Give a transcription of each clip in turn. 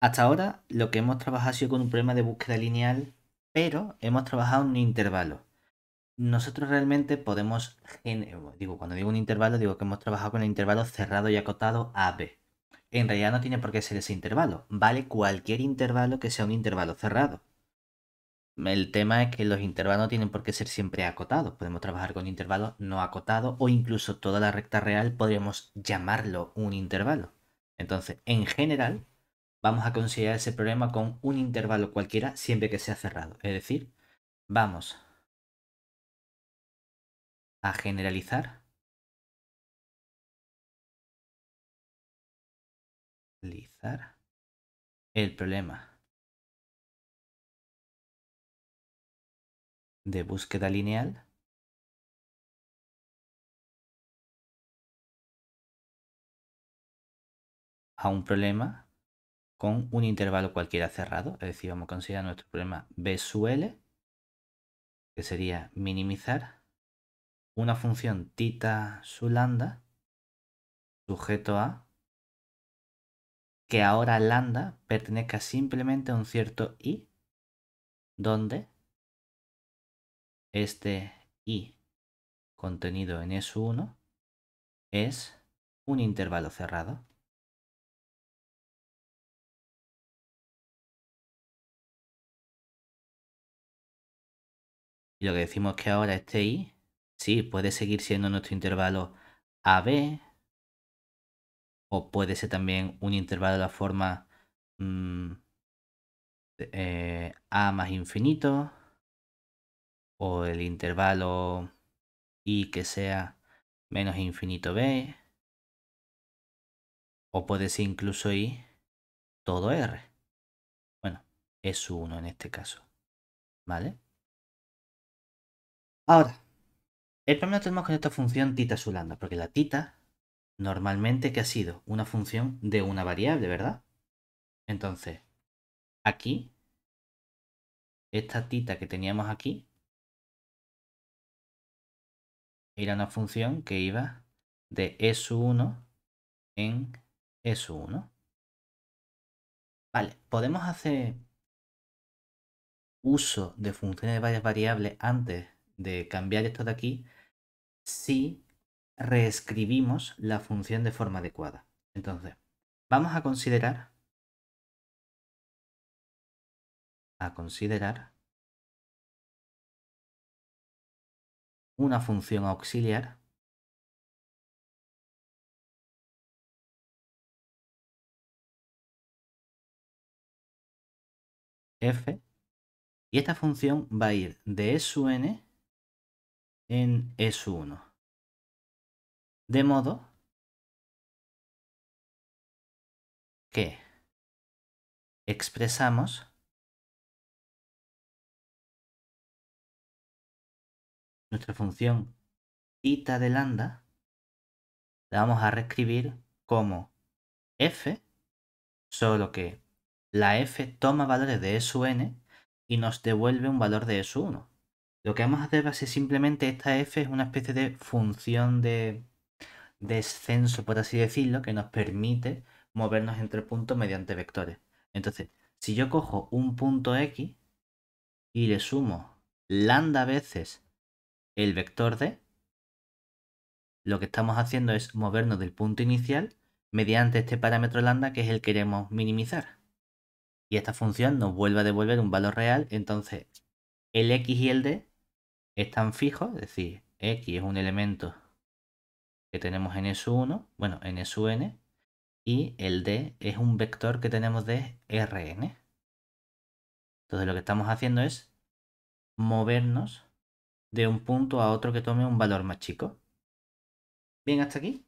Hasta ahora lo que hemos trabajado ha sido con un problema de búsqueda lineal, pero hemos trabajado un intervalo. Nosotros realmente podemos, digo, cuando digo un intervalo, digo que hemos trabajado con el intervalo cerrado y acotado AB. En realidad no tiene por qué ser ese intervalo, vale cualquier intervalo que sea un intervalo cerrado. El tema es que los intervalos tienen por qué ser siempre acotados. Podemos trabajar con intervalos no acotados o incluso toda la recta real podríamos llamarlo un intervalo. Entonces, en general, vamos a considerar ese problema con un intervalo cualquiera siempre que sea cerrado. Es decir, vamos a generalizar el problema de búsqueda lineal a un problema con un intervalo cualquiera cerrado, es decir, vamos a considerar nuestro problema B sub L, que sería minimizar una función tita su lambda sujeto a que ahora lambda pertenezca simplemente a un cierto i donde este i contenido en S1 es un intervalo cerrado. Y lo que decimos que ahora este i, sí, puede seguir siendo nuestro intervalo a b o puede ser también un intervalo de la forma mm, eh, A más infinito, o el intervalo i que sea menos infinito b, o puede ser incluso i todo r. Bueno, es 1 en este caso, ¿vale? Ahora, el problema tenemos con esta función tita su lambda, porque la tita normalmente que ha sido una función de una variable, ¿verdad? Entonces, aquí, esta tita que teníamos aquí, era una función que iba de e S 1 en e S 1 Vale, podemos hacer uso de funciones de varias variables antes de cambiar esto de aquí si reescribimos la función de forma adecuada. Entonces, vamos a considerar a considerar una función auxiliar f y esta función va a ir de su n en S1. E de modo que expresamos nuestra función ita de lambda, la vamos a reescribir como f, solo que la f toma valores de e S1 y nos devuelve un valor de e S1. Lo que vamos a hacer va a ser simplemente esta f es una especie de función de descenso, por así decirlo, que nos permite movernos entre puntos mediante vectores. Entonces, si yo cojo un punto x y le sumo lambda veces el vector d, lo que estamos haciendo es movernos del punto inicial mediante este parámetro lambda que es el que queremos minimizar. Y esta función nos vuelve a devolver un valor real, entonces el x y el d están fijos, es decir, x es un elemento que tenemos en su 1 bueno, en n y el d es un vector que tenemos de Rn. Entonces lo que estamos haciendo es movernos de un punto a otro que tome un valor más chico. Bien, hasta aquí.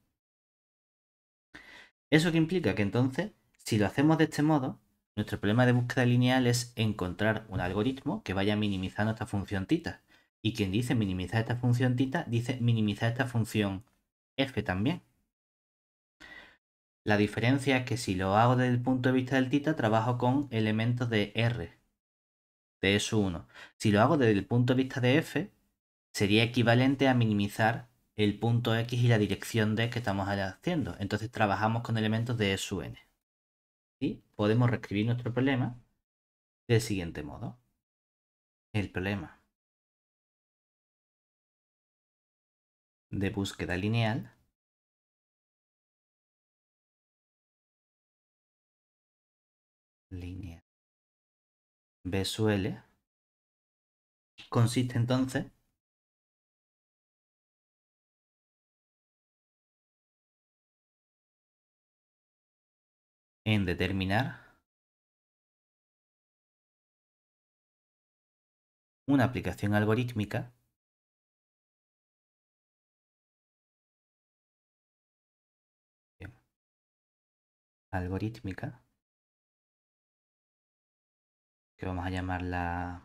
Eso que implica que entonces, si lo hacemos de este modo, nuestro problema de búsqueda lineal es encontrar un algoritmo que vaya minimizando esta función tita. Y quien dice minimizar esta función tita, dice minimizar esta función f también. La diferencia es que si lo hago desde el punto de vista del tita, trabajo con elementos de r, de su 1 Si lo hago desde el punto de vista de f, sería equivalente a minimizar el punto x y la dirección d que estamos haciendo. Entonces trabajamos con elementos de su n. Y podemos reescribir nuestro problema del siguiente modo. El problema de búsqueda lineal. Lineal. suele consiste entonces en determinar una aplicación algorítmica algorítmica, que vamos a llamarla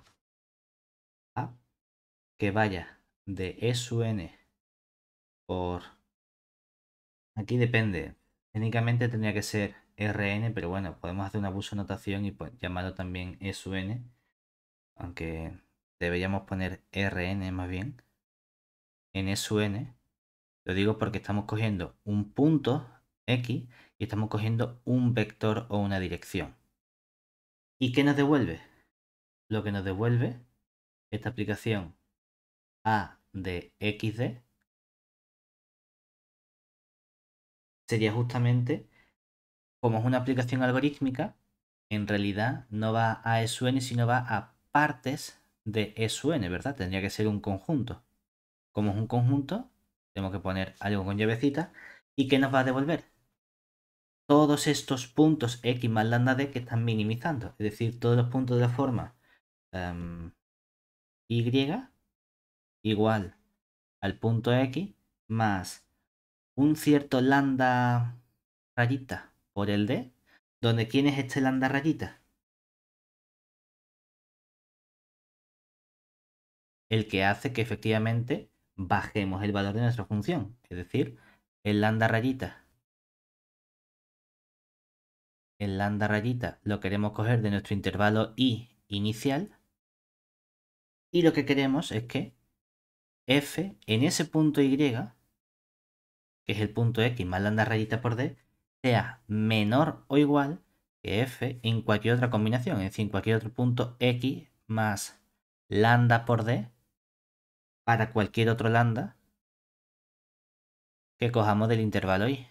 que vaya de e suN por... Aquí depende. Técnicamente tendría que ser Rn, pero bueno, podemos hacer un abuso de notación y pues llamarlo también e SUN, aunque deberíamos poner Rn más bien, en e SUN, Lo digo porque estamos cogiendo un punto x y estamos cogiendo un vector o una dirección. ¿Y qué nos devuelve? Lo que nos devuelve esta aplicación a de xd sería justamente como es una aplicación algorítmica, en realidad no va a e SUN, sino va a partes de e SUN, ¿verdad? Tendría que ser un conjunto. Como es un conjunto, tenemos que poner algo con llavecita. ¿Y qué nos va a devolver? todos estos puntos x más lambda d que están minimizando, es decir, todos los puntos de la forma em, y igual al punto x más un cierto lambda rayita por el d, donde quién es este lambda rayita. El que hace que efectivamente bajemos el valor de nuestra función, es decir, el lambda rayita el lambda rayita lo queremos coger de nuestro intervalo i inicial y lo que queremos es que f en ese punto y que es el punto x más lambda rayita por d sea menor o igual que f en cualquier otra combinación, es decir, en cualquier otro punto x más lambda por d para cualquier otro lambda que cojamos del intervalo i.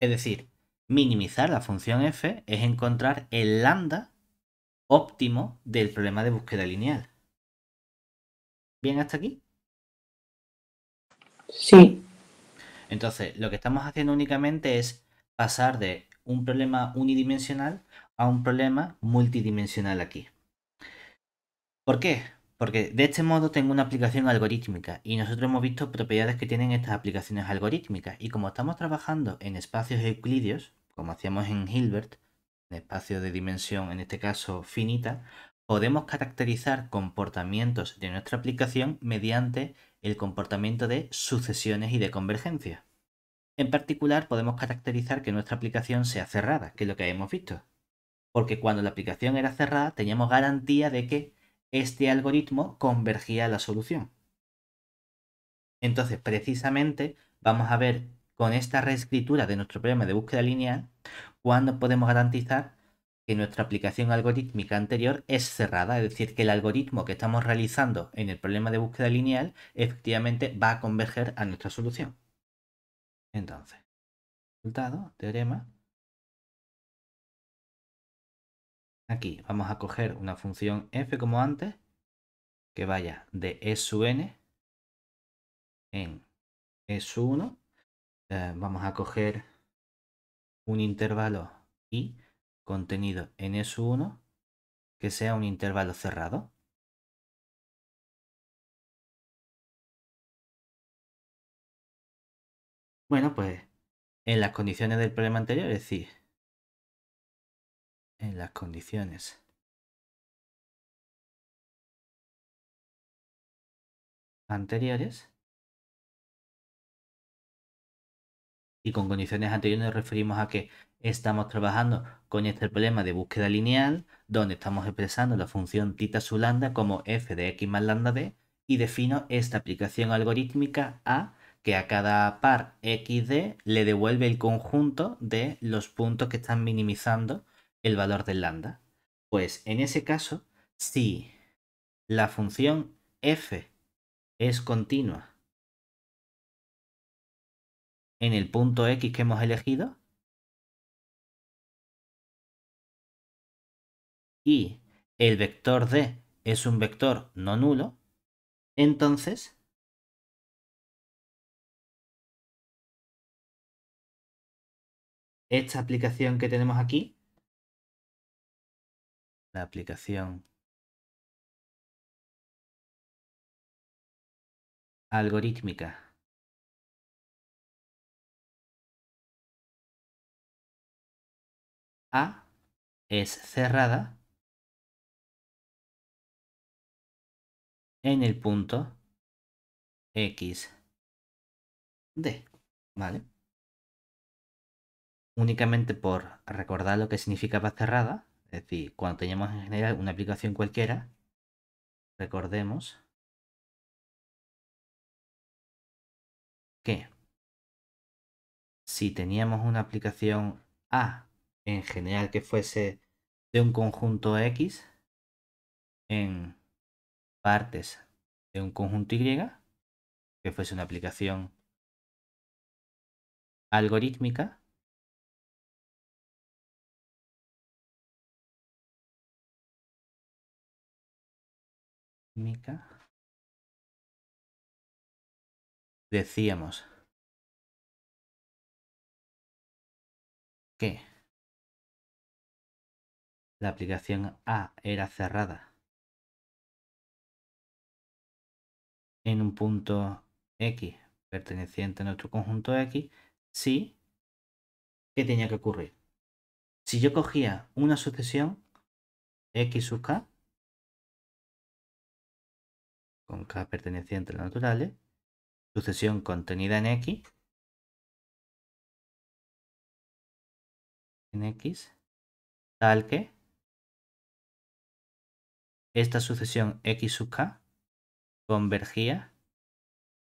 Es decir, minimizar la función f es encontrar el lambda óptimo del problema de búsqueda lineal. ¿Bien hasta aquí? Sí. Entonces, lo que estamos haciendo únicamente es pasar de un problema unidimensional a un problema multidimensional aquí. ¿Por qué? Porque de este modo tengo una aplicación algorítmica y nosotros hemos visto propiedades que tienen estas aplicaciones algorítmicas. Y como estamos trabajando en espacios euclídeos, como hacíamos en Hilbert, en espacios de dimensión, en este caso finita, podemos caracterizar comportamientos de nuestra aplicación mediante el comportamiento de sucesiones y de convergencia En particular, podemos caracterizar que nuestra aplicación sea cerrada, que es lo que hemos visto. Porque cuando la aplicación era cerrada, teníamos garantía de que este algoritmo convergía a la solución. Entonces, precisamente, vamos a ver con esta reescritura de nuestro problema de búsqueda lineal, cuándo podemos garantizar que nuestra aplicación algorítmica anterior es cerrada, es decir, que el algoritmo que estamos realizando en el problema de búsqueda lineal efectivamente va a converger a nuestra solución. Entonces, resultado, teorema, Aquí vamos a coger una función f como antes, que vaya de e sub n en e 1. Eh, vamos a coger un intervalo y contenido en e 1 que sea un intervalo cerrado. Bueno, pues en las condiciones del problema anterior, es decir, en las condiciones. anteriores y con condiciones anteriores nos referimos a que estamos trabajando con este problema de búsqueda lineal donde estamos expresando la función tita su lambda como f de x más lambda d y defino esta aplicación algorítmica a que a cada par xd le devuelve el conjunto de los puntos que están minimizando el valor del lambda? Pues en ese caso, si la función f es continua en el punto x que hemos elegido y el vector d es un vector no nulo, entonces esta aplicación que tenemos aquí la aplicación. Algorítmica. A es cerrada en el punto X D. ¿Vale? Únicamente por recordar lo que significaba cerrada, es decir, cuando teníamos en general una aplicación cualquiera, recordemos que si teníamos una aplicación A en general que fuese de un conjunto X en partes de un conjunto Y, que fuese una aplicación algorítmica, Decíamos que la aplicación A era cerrada en un punto X perteneciente a nuestro conjunto X sí. ¿qué tenía que ocurrir? Si yo cogía una sucesión X sub K, con k perteneciente a los naturales, sucesión contenida en x, en x, tal que esta sucesión x sub k convergía,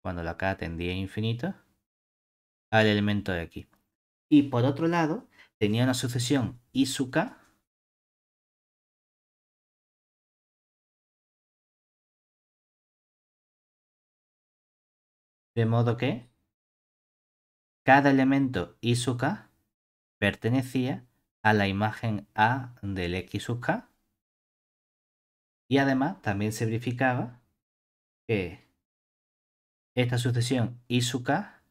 cuando la k tendía a infinito, al elemento x. Y por otro lado, tenía una sucesión y sub k De modo que cada elemento i sub k pertenecía a la imagen A del x sub k. Y además también se verificaba que esta sucesión i sub k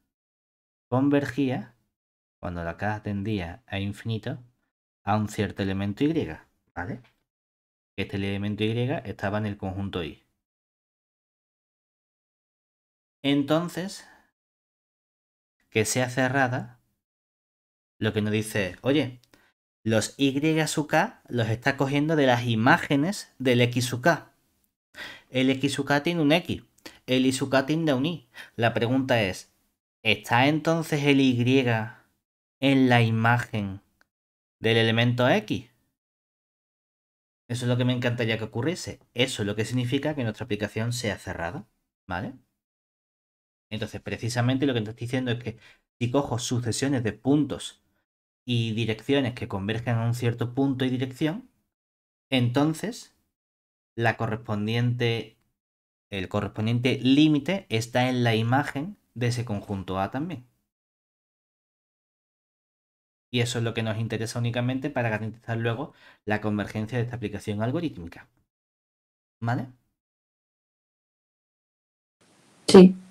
convergía cuando la k tendía a infinito a un cierto elemento y, ¿vale? Este elemento y estaba en el conjunto i entonces que sea cerrada, lo que nos dice oye, los Y su K los está cogiendo de las imágenes del X su K. El X su K tiene un X, el Y su K tiene un Y. La pregunta es, ¿está entonces el Y en la imagen del elemento X? Eso es lo que me encantaría que ocurriese. Eso es lo que significa que nuestra aplicación sea cerrada, ¿vale? Entonces, precisamente lo que estás estoy diciendo es que si cojo sucesiones de puntos y direcciones que convergen a un cierto punto y dirección, entonces la correspondiente, el correspondiente límite está en la imagen de ese conjunto A también. Y eso es lo que nos interesa únicamente para garantizar luego la convergencia de esta aplicación algorítmica. ¿Vale? Sí.